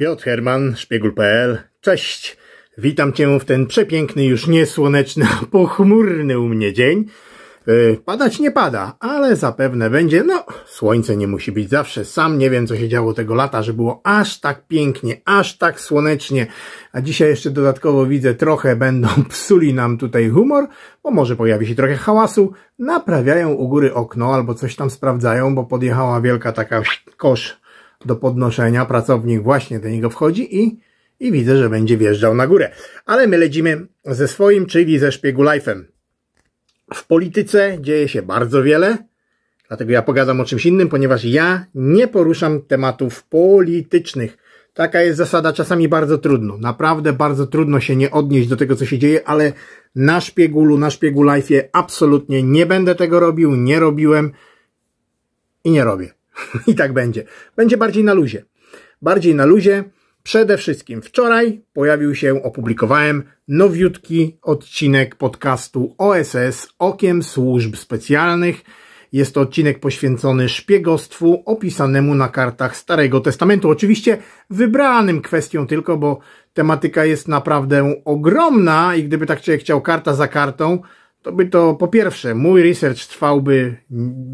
Piotr Herman, szpiegul.pl. Cześć! Witam Cię w ten przepiękny, już nie słoneczny, a pochmurny u mnie dzień. Yy, padać nie pada, ale zapewne będzie. No, słońce nie musi być zawsze. Sam nie wiem, co się działo tego lata, że było aż tak pięknie, aż tak słonecznie. A dzisiaj jeszcze dodatkowo widzę, trochę będą psuli nam tutaj humor, bo może pojawi się trochę hałasu. Naprawiają u góry okno albo coś tam sprawdzają, bo podjechała wielka taka kosz do podnoszenia, pracownik właśnie do niego wchodzi i, i widzę, że będzie wjeżdżał na górę. Ale my lecimy ze swoim, czyli ze szpiegu life'em. W polityce dzieje się bardzo wiele, dlatego ja pogadam o czymś innym, ponieważ ja nie poruszam tematów politycznych. Taka jest zasada czasami bardzo trudno. Naprawdę bardzo trudno się nie odnieść do tego, co się dzieje, ale na szpiegulu, na szpiegu life'ie absolutnie nie będę tego robił, nie robiłem i nie robię. I tak będzie. Będzie bardziej na luzie. Bardziej na luzie. Przede wszystkim wczoraj pojawił się, opublikowałem nowiutki odcinek podcastu OSS Okiem Służb Specjalnych. Jest to odcinek poświęcony szpiegostwu opisanemu na kartach Starego Testamentu. Oczywiście wybranym kwestią tylko, bo tematyka jest naprawdę ogromna i gdyby tak człowiek chciał karta za kartą, to by to po pierwsze mój research trwałby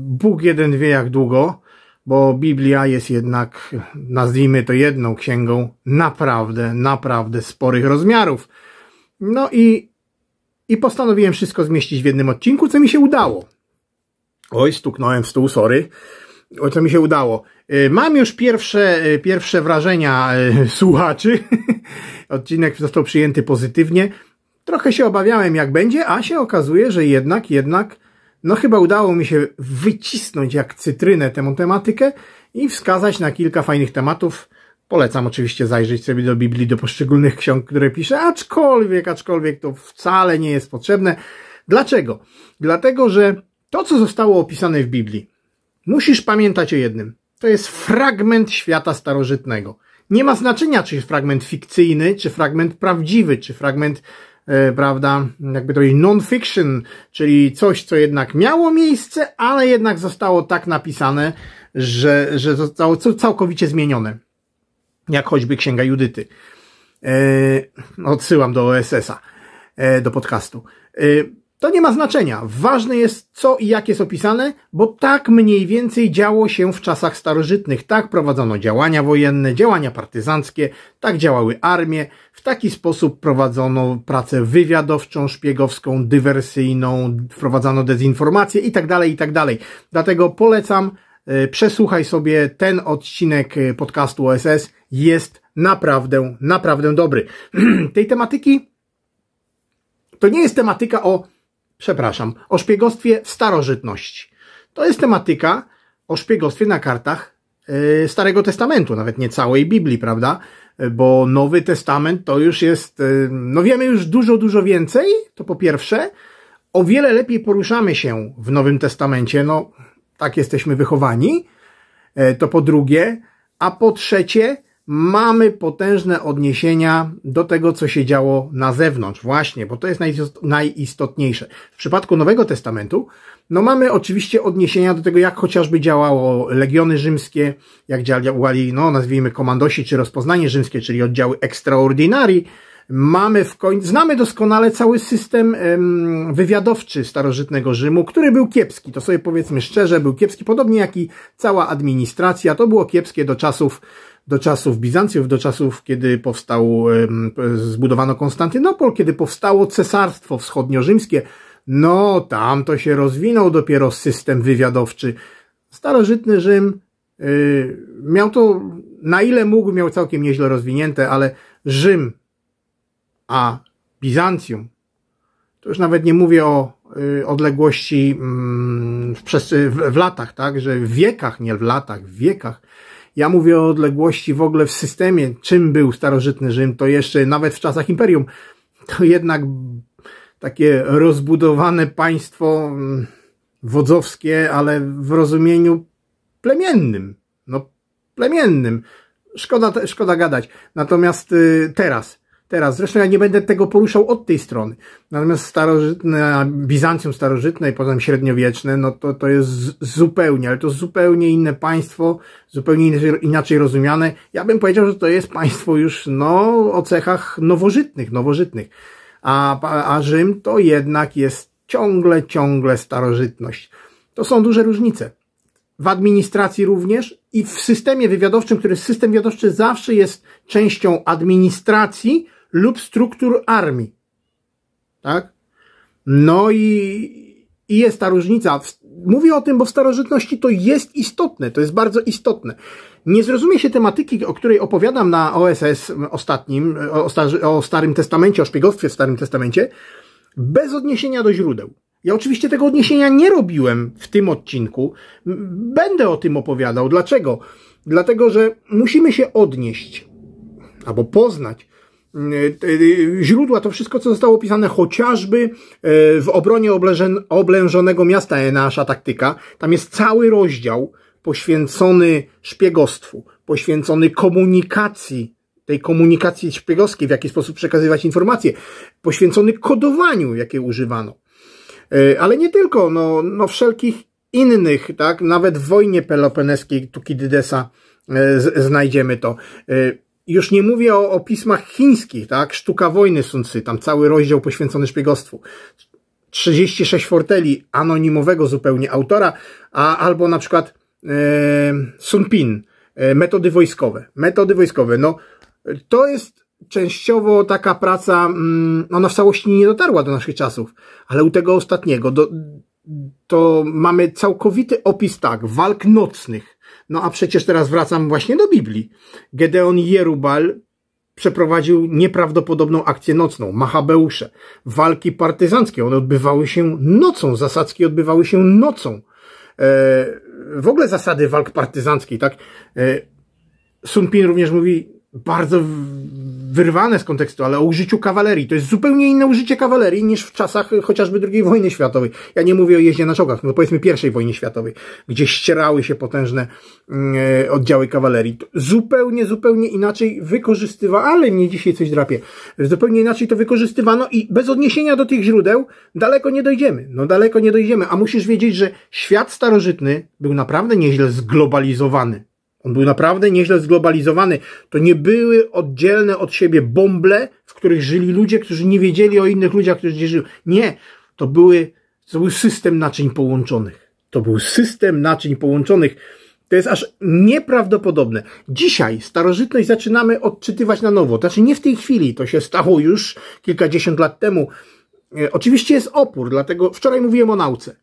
Bóg jeden wie jak długo, bo Biblia jest jednak, nazwijmy to jedną księgą, naprawdę, naprawdę sporych rozmiarów. No i, i postanowiłem wszystko zmieścić w jednym odcinku, co mi się udało. Oj, stuknąłem w stół, sorry. Oj, co mi się udało. Y, mam już pierwsze, y, pierwsze wrażenia y, słuchaczy. Odcinek został przyjęty pozytywnie. Trochę się obawiałem, jak będzie, a się okazuje, że jednak, jednak no chyba udało mi się wycisnąć jak cytrynę tę tematykę i wskazać na kilka fajnych tematów. Polecam oczywiście zajrzeć sobie do Biblii, do poszczególnych ksiąg, które piszę, aczkolwiek, aczkolwiek to wcale nie jest potrzebne. Dlaczego? Dlatego, że to, co zostało opisane w Biblii, musisz pamiętać o jednym. To jest fragment świata starożytnego. Nie ma znaczenia, czy jest fragment fikcyjny, czy fragment prawdziwy, czy fragment E, prawda, jakby to jest non-fiction, czyli coś, co jednak miało miejsce, ale jednak zostało tak napisane, że, że zostało całkowicie zmienione. Jak choćby Księga Judyty. E, odsyłam do OSS-a, e, do podcastu. To nie ma znaczenia. Ważne jest co i jak jest opisane, bo tak mniej więcej działo się w czasach starożytnych. Tak prowadzono działania wojenne, działania partyzanckie, tak działały armie. W taki sposób prowadzono pracę wywiadowczą, szpiegowską, dywersyjną, wprowadzano dezinformację itd., tak itd. Tak Dlatego polecam, e, przesłuchaj sobie ten odcinek e, podcastu OSS. Jest naprawdę, naprawdę dobry. Tej tematyki to nie jest tematyka o przepraszam, o szpiegostwie w starożytności. To jest tematyka o szpiegostwie na kartach y, Starego Testamentu, nawet nie całej Biblii, prawda? Bo Nowy Testament to już jest, y, no wiemy już dużo, dużo więcej, to po pierwsze. O wiele lepiej poruszamy się w Nowym Testamencie, no tak jesteśmy wychowani. Y, to po drugie. A po trzecie, mamy potężne odniesienia do tego, co się działo na zewnątrz, właśnie, bo to jest najistotniejsze. W przypadku Nowego Testamentu, no mamy oczywiście odniesienia do tego, jak chociażby działało legiony rzymskie, jak działali, no nazwijmy komandosi, czy rozpoznanie rzymskie, czyli oddziały extraordinarii. Mamy w końcu, znamy doskonale cały system em, wywiadowczy starożytnego Rzymu, który był kiepski, to sobie powiedzmy szczerze, był kiepski, podobnie jak i cała administracja, to było kiepskie do czasów do czasów Bizancjów, do czasów, kiedy powstał, zbudowano Konstantynopol, kiedy powstało Cesarstwo Wschodnio-Rzymskie. No, tam to się rozwinął dopiero system wywiadowczy. Starożytny Rzym y, miał to, na ile mógł, miał całkiem nieźle rozwinięte, ale Rzym, a Bizancjum, to już nawet nie mówię o y, odległości mm, w, w, w latach, tak, że w wiekach, nie w latach, w wiekach, ja mówię o odległości w ogóle w systemie, czym był starożytny Rzym, to jeszcze nawet w czasach imperium, to jednak takie rozbudowane państwo mm, wodzowskie, ale w rozumieniu plemiennym. No, plemiennym. Szkoda, szkoda gadać. Natomiast y, teraz, teraz. Zresztą ja nie będę tego poruszał od tej strony. Natomiast starożytne, Bizancjum starożytne i potem średniowieczne, no to, to jest zupełnie, ale to zupełnie inne państwo, zupełnie inaczej rozumiane. Ja bym powiedział, że to jest państwo już, no, o cechach nowożytnych, nowożytnych. A, a Rzym to jednak jest ciągle, ciągle starożytność. To są duże różnice. W administracji również i w systemie wywiadowczym, który system wywiadowczy zawsze jest częścią administracji, lub struktur armii. Tak? No i, i jest ta różnica. Mówię o tym, bo w starożytności to jest istotne, to jest bardzo istotne. Nie zrozumie się tematyki, o której opowiadam na OSS ostatnim, o, o Starym Testamencie, o szpiegostwie w Starym Testamencie, bez odniesienia do źródeł. Ja oczywiście tego odniesienia nie robiłem w tym odcinku. Będę o tym opowiadał. Dlaczego? Dlatego, że musimy się odnieść albo poznać Mm, e, e, źródła, to wszystko, co zostało opisane chociażby e, w obronie oblężonego miasta nasza taktyka, tam jest cały rozdział poświęcony szpiegostwu, poświęcony komunikacji, tej komunikacji szpiegowskiej, w jaki sposób przekazywać informacje, poświęcony kodowaniu, jakie używano. Ale nie tylko, no, no wszelkich innych, tak, nawet w wojnie peloponeskiej Tukidydesa znajdziemy to już nie mówię o, o pismach chińskich, tak? Sztuka wojny Sun Tzu, tam cały rozdział poświęcony szpiegostwu. 36 forteli anonimowego zupełnie autora, a, albo na przykład e, Sun Pin, e, metody wojskowe. Metody wojskowe, no to jest częściowo taka praca, mm, ona w całości nie dotarła do naszych czasów, ale u tego ostatniego do, to mamy całkowity opis tak, walk nocnych, no a przecież teraz wracam właśnie do Biblii. Gedeon Jerubal przeprowadził nieprawdopodobną akcję nocną, Machabeusze. Walki partyzanckie, one odbywały się nocą, zasadzki odbywały się nocą. E, w ogóle zasady walk partyzanckiej, tak? E, Sunpin również mówi, bardzo wyrwane z kontekstu, ale o użyciu kawalerii. To jest zupełnie inne użycie kawalerii niż w czasach y, chociażby II wojny światowej. Ja nie mówię o jeździe na czołgach, no powiedzmy I wojnie światowej, gdzie ścierały się potężne yy, oddziały kawalerii. To zupełnie, zupełnie inaczej wykorzystywa, ale nie dzisiaj coś drapie. Zupełnie inaczej to wykorzystywano i bez odniesienia do tych źródeł daleko nie dojdziemy. No daleko nie dojdziemy, a musisz wiedzieć, że świat starożytny był naprawdę nieźle zglobalizowany. On był naprawdę nieźle zglobalizowany. To nie były oddzielne od siebie bąble, w których żyli ludzie, którzy nie wiedzieli o innych ludziach, którzy gdzie żyli. Nie, to, były, to był system naczyń połączonych. To był system naczyń połączonych. To jest aż nieprawdopodobne. Dzisiaj starożytność zaczynamy odczytywać na nowo. znaczy nie w tej chwili, to się stało już kilkadziesiąt lat temu. E, oczywiście jest opór, dlatego wczoraj mówiłem o nauce.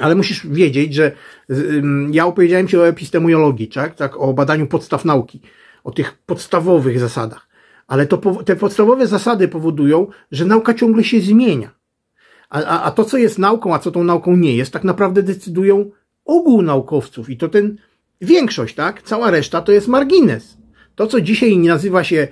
Ale musisz wiedzieć, że y, ja opowiedziałem Ci o epistemologii, tak? tak? O badaniu podstaw nauki, o tych podstawowych zasadach. Ale to, te podstawowe zasady powodują, że nauka ciągle się zmienia. A, a, a to, co jest nauką, a co tą nauką nie jest, tak naprawdę decydują ogół naukowców i to ten większość, tak? Cała reszta to jest margines. To, co dzisiaj nazywa się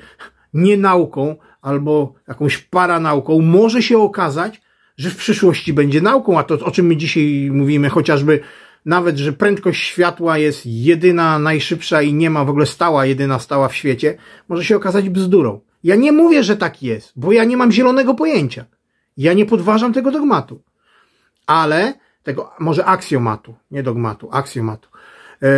nienauką albo jakąś paranauką, może się okazać że w przyszłości będzie nauką, a to o czym my dzisiaj mówimy, chociażby nawet, że prędkość światła jest jedyna, najszybsza i nie ma w ogóle stała, jedyna stała w świecie, może się okazać bzdurą. Ja nie mówię, że tak jest, bo ja nie mam zielonego pojęcia. Ja nie podważam tego dogmatu. Ale, tego może aksjomatu, nie dogmatu, aksjomatu. E,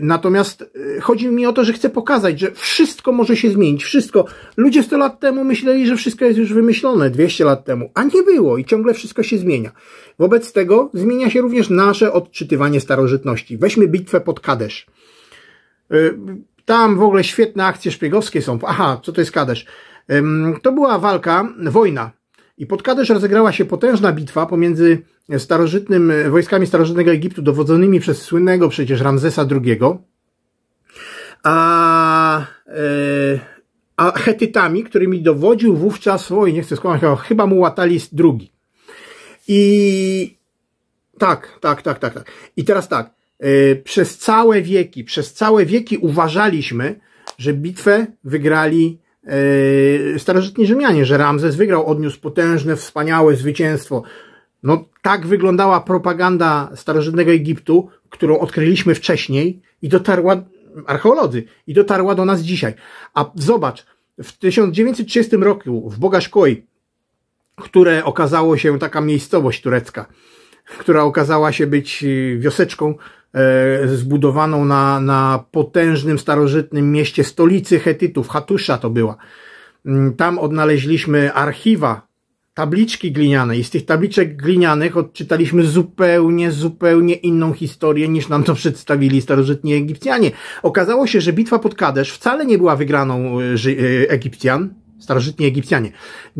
natomiast e, chodzi mi o to, że chcę pokazać, że wszystko może się zmienić. Wszystko. Ludzie 100 lat temu myśleli, że wszystko jest już wymyślone 200 lat temu, a nie było i ciągle wszystko się zmienia. Wobec tego zmienia się również nasze odczytywanie starożytności. Weźmy bitwę pod Kadesz. E, tam w ogóle świetne akcje szpiegowskie są. Aha, co to jest Kadesz? To była walka, wojna i pod Kadesz rozegrała się potężna bitwa pomiędzy starożytnym, e, wojskami starożytnego Egiptu dowodzonymi przez słynnego przecież Ramzesa II, a, e, a Hetytami, którymi dowodził wówczas, oj nie chcę skłamać, chyba mu Łatalis II. I tak, tak, tak, tak, tak. I teraz tak, e, przez całe wieki, przez całe wieki uważaliśmy, że bitwę wygrali Yy, starożytni Rzymianie, że Ramzes wygrał, odniósł potężne, wspaniałe zwycięstwo. No tak wyglądała propaganda starożytnego Egiptu, którą odkryliśmy wcześniej i dotarła, archeolodzy, i dotarła do nas dzisiaj. A zobacz, w 1930 roku w Bogaszkoj, które okazało się taka miejscowość turecka, która okazała się być yy, wioseczką E, zbudowaną na, na potężnym, starożytnym mieście stolicy Hetytów, Hatusza to była. Mm, tam odnaleźliśmy archiwa, tabliczki gliniane i z tych tabliczek glinianych odczytaliśmy zupełnie, zupełnie inną historię niż nam to przedstawili starożytni Egipcjanie. Okazało się, że bitwa pod Kadesz wcale nie była wygraną e, e, Egipcjan, starożytni Egipcjanie.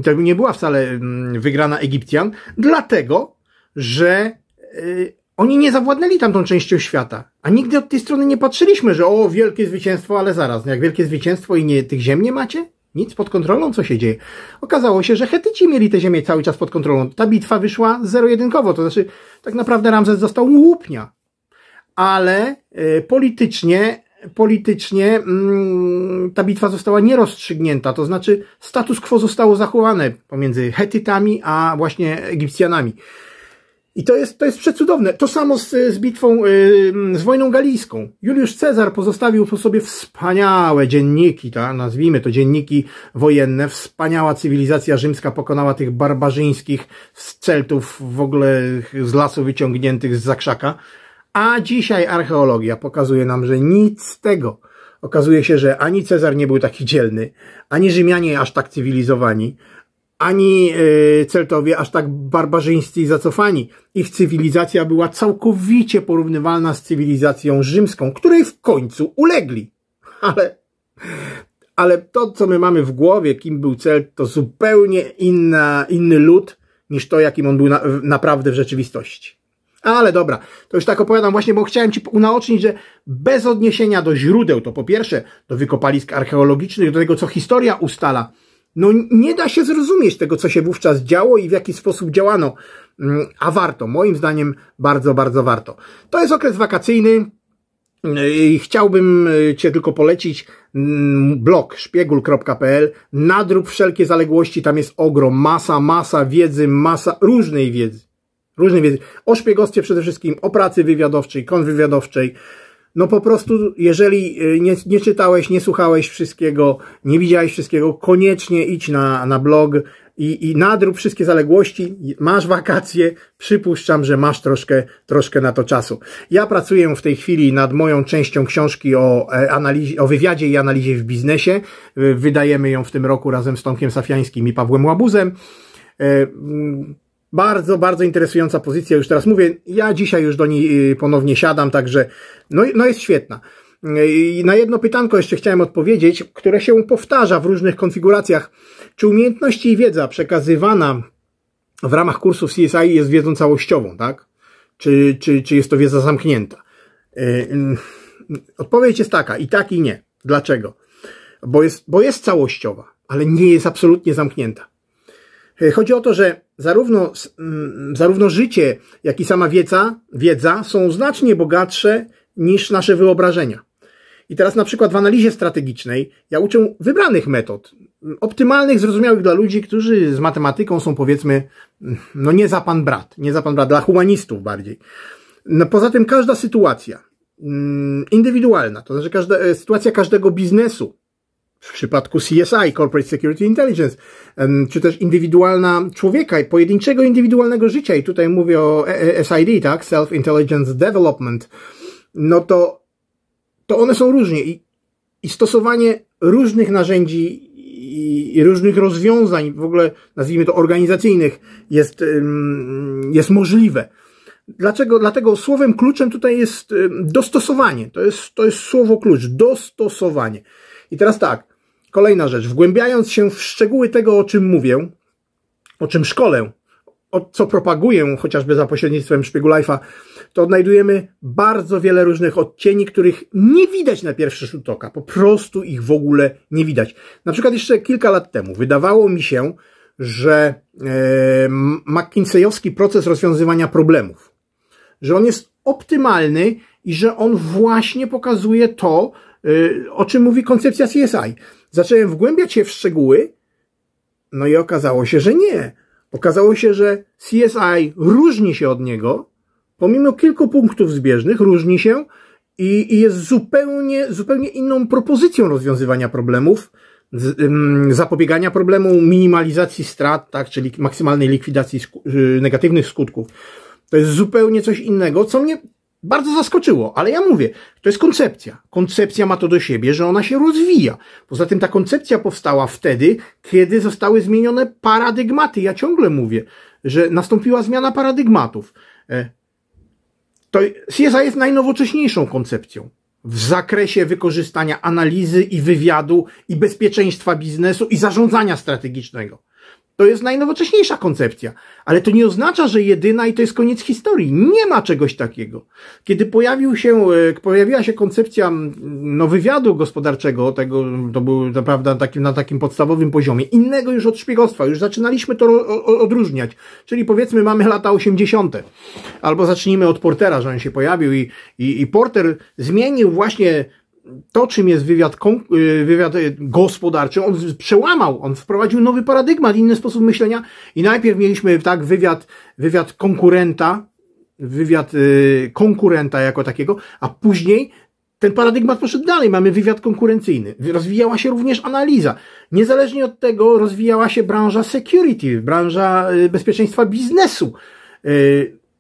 To nie była wcale mm, wygrana Egipcjan, dlatego, że oni nie zawładnęli tamtą częścią świata, a nigdy od tej strony nie patrzyliśmy, że o, wielkie zwycięstwo, ale zaraz, no jak wielkie zwycięstwo i nie tych ziem nie macie? Nic pod kontrolą, co się dzieje. Okazało się, że Hetyci mieli te ziemię cały czas pod kontrolą. Ta bitwa wyszła zero-jedynkowo, to znaczy tak naprawdę Ramzes został łupnia. Ale y, politycznie politycznie mm, ta bitwa została nierozstrzygnięta, to znaczy status quo zostało zachowane pomiędzy Hetytami a właśnie Egipcjanami. I to jest, to jest przecudowne. To samo z, z bitwą, y, z wojną galijską. Juliusz Cezar pozostawił po sobie wspaniałe dzienniki, ta, nazwijmy to dzienniki wojenne. Wspaniała cywilizacja rzymska pokonała tych barbarzyńskich z Celtów, w ogóle z lasu wyciągniętych z zakrzaka. A dzisiaj archeologia pokazuje nam, że nic z tego. Okazuje się, że ani Cezar nie był taki dzielny, ani Rzymianie aż tak cywilizowani, ani e, Celtowie aż tak barbarzyńscy i zacofani. Ich cywilizacja była całkowicie porównywalna z cywilizacją rzymską, której w końcu ulegli. Ale, ale to, co my mamy w głowie, kim był Celt, to zupełnie inna, inny lud niż to, jakim on był na, naprawdę w rzeczywistości. Ale dobra, to już tak opowiadam właśnie, bo chciałem Ci unaocznić, że bez odniesienia do źródeł, to po pierwsze do wykopalisk archeologicznych, do tego, co historia ustala, no nie da się zrozumieć tego, co się wówczas działo i w jaki sposób działano. Mm, a warto, moim zdaniem bardzo, bardzo warto. To jest okres wakacyjny. Chciałbym y, Cię tylko polecić mm, blog szpiegul.pl nadrób wszelkie zaległości, tam jest ogrom, masa, masa wiedzy, masa różnej wiedzy. Różnej wiedzy. O szpiegostwie przede wszystkim, o pracy wywiadowczej, kontrwywiadowczej, no po prostu, jeżeli y, nie, nie, czytałeś, nie słuchałeś wszystkiego, nie widziałeś wszystkiego, koniecznie idź na, na blog i, i nadrób wszystkie zaległości. Masz wakacje, przypuszczam, że masz troszkę, troszkę na to czasu. Ja pracuję w tej chwili nad moją częścią książki o, e, analizie, o wywiadzie i analizie w biznesie. Y, wydajemy ją w tym roku razem z Tomkiem Safiańskim i Pawłem Łabuzem. E, bardzo, bardzo interesująca pozycja, już teraz mówię. Ja dzisiaj już do niej y, ponownie siadam, także no, no jest świetna. Y, I na jedno pytanko jeszcze chciałem odpowiedzieć, które się powtarza w różnych konfiguracjach. Czy umiejętności i wiedza przekazywana w ramach kursów CSI jest wiedzą całościową, tak? Czy, czy, czy jest to wiedza zamknięta? Y, odpowiedź jest taka, i tak, i nie. Dlaczego? Bo jest, bo jest całościowa, ale nie jest absolutnie zamknięta. E, chodzi o to, że zarówno, mm, zarówno życie, jak i sama wiedza, wiedza są znacznie bogatsze niż nasze wyobrażenia. I teraz na przykład w analizie strategicznej ja uczę wybranych metod, mm, optymalnych, zrozumiałych dla ludzi, którzy z matematyką są powiedzmy, mm, no nie za pan brat, nie za pan brat, dla humanistów bardziej. No poza tym każda sytuacja, indywidualna, to znaczy każda, e, sytuacja każdego biznesu, w przypadku CSI, Corporate Security Intelligence, czy też indywidualna człowieka i pojedynczego indywidualnego życia, i tutaj mówię o e- e- SID, tak, Self Intelligence Development, no to, to one są różnie i, i stosowanie różnych narzędzi i różnych rozwiązań, w ogóle nazwijmy to organizacyjnych, jest, jest możliwe. Dlaczego? Dlatego słowem kluczem tutaj jest dostosowanie. To jest, to jest słowo klucz. Dostosowanie. I teraz tak. Kolejna rzecz. Wgłębiając się w szczegóły tego, o czym mówię, o czym szkolę, o co propaguję chociażby za pośrednictwem Szpiegu to odnajdujemy bardzo wiele różnych odcieni, których nie widać na pierwszy rzut oka. Po prostu ich w ogóle nie widać. Na przykład jeszcze kilka lat temu wydawało mi się, że e, McKinseyowski proces rozwiązywania problemów, że on jest optymalny i że on właśnie pokazuje to, e, o czym mówi koncepcja CSI. Zacząłem wgłębiać się w szczegóły, no i okazało się, że nie. Okazało się, że CSI różni się od niego, pomimo kilku punktów zbieżnych, różni się i, i jest zupełnie, zupełnie inną propozycją rozwiązywania problemów, z, ym, zapobiegania problemu, minimalizacji strat, tak, czyli maksymalnej likwidacji sku y, negatywnych skutków. To jest zupełnie coś innego, co mnie bardzo zaskoczyło, ale ja mówię, to jest koncepcja. Koncepcja ma to do siebie, że ona się rozwija. Poza tym ta koncepcja powstała wtedy, kiedy zostały zmienione paradygmaty. Ja ciągle mówię, że nastąpiła zmiana paradygmatów. E, to CSI jest najnowocześniejszą koncepcją w zakresie wykorzystania analizy i wywiadu i bezpieczeństwa biznesu i zarządzania strategicznego. To jest najnowocześniejsza koncepcja, ale to nie oznacza, że jedyna i to jest koniec historii. Nie ma czegoś takiego. Kiedy pojawił się, e, pojawiła się koncepcja mm, no, wywiadu gospodarczego, tego, to był naprawdę na takim, na takim podstawowym poziomie, innego już od szpiegostwa, już zaczynaliśmy to odróżniać. Czyli powiedzmy mamy lata 80. Albo zacznijmy od Portera, że on się pojawił i, i, i Porter zmienił właśnie to, czym jest wywiad, y, wywiad y, gospodarczy, on przełamał, on wprowadził nowy paradygmat, inny sposób myślenia i najpierw mieliśmy tak wywiad, wywiad konkurenta, wywiad y, konkurenta jako takiego, a później ten paradygmat poszedł dalej. Mamy wywiad konkurencyjny. Rozwijała się również analiza. Niezależnie od tego rozwijała się branża security, branża bezpieczeństwa biznesu.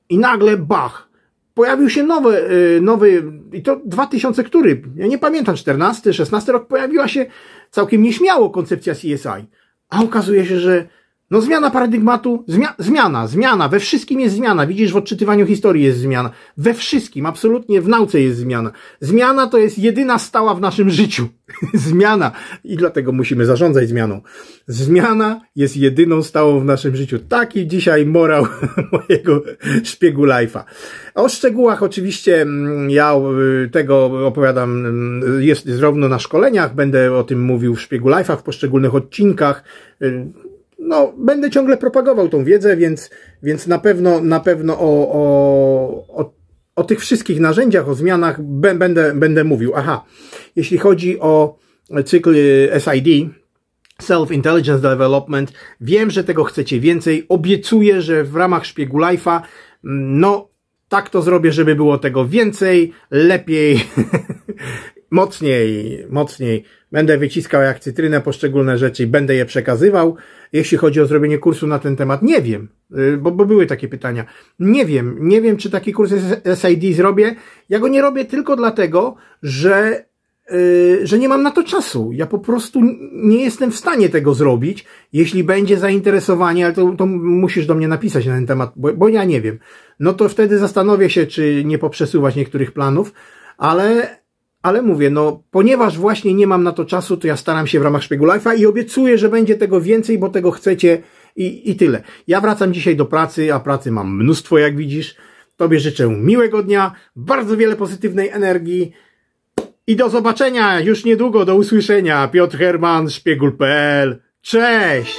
I nagle, bach, pojawił się nowy, nowy i to 2000 który, ja nie pamiętam, 14, 16 rok, pojawiła się całkiem nieśmiało koncepcja CSI. A okazuje się, że no zmiana paradygmatu, zmia zmiana, zmiana, we wszystkim jest zmiana. Widzisz, w odczytywaniu historii jest zmiana. We wszystkim, absolutnie w nauce jest zmiana. Zmiana to jest jedyna stała w naszym życiu. zmiana. I dlatego musimy zarządzać zmianą. Zmiana jest jedyną stałą w naszym życiu. Taki dzisiaj morał mojego szpiegu life'a. O szczegółach oczywiście mm, ja y, tego opowiadam, mm, jest zarówno na szkoleniach, będę o tym mówił w szpiegu life'a, w poszczególnych odcinkach y, no, będę ciągle propagował tą wiedzę, więc, więc na pewno, na pewno o, o, o, o tych wszystkich narzędziach, o zmianach będę, będę mówił. Aha, jeśli chodzi o cykl e, SID, Self-Intelligence Development, wiem, że tego chcecie więcej, obiecuję, że w ramach Szpiegu Life'a, mm, no, tak to zrobię, żeby było tego więcej, lepiej, mocniej, mocniej. Będę wyciskał jak cytrynę poszczególne rzeczy i będę je przekazywał. Jeśli chodzi o zrobienie kursu na ten temat, nie wiem, y, bo, bo były takie pytania. Nie wiem, nie wiem, czy taki kurs SID zrobię. Ja go nie robię tylko dlatego, że Yy, że nie mam na to czasu. Ja po prostu nie jestem w stanie tego zrobić. Jeśli będzie zainteresowanie, ale to, to musisz do mnie napisać na ten temat, bo, bo, ja nie wiem. No to wtedy zastanowię się, czy nie poprzesuwać niektórych planów, ale, ale mówię, no ponieważ właśnie nie mam na to czasu, to ja staram się w ramach Szpiegu Life'a i obiecuję, że będzie tego więcej, bo tego chcecie i, i tyle. Ja wracam dzisiaj do pracy, a pracy mam mnóstwo, jak widzisz. Tobie życzę miłego dnia, bardzo wiele pozytywnej energii i do zobaczenia już niedługo, do usłyszenia. Piotr Herman, szpiegul.pl. Cześć!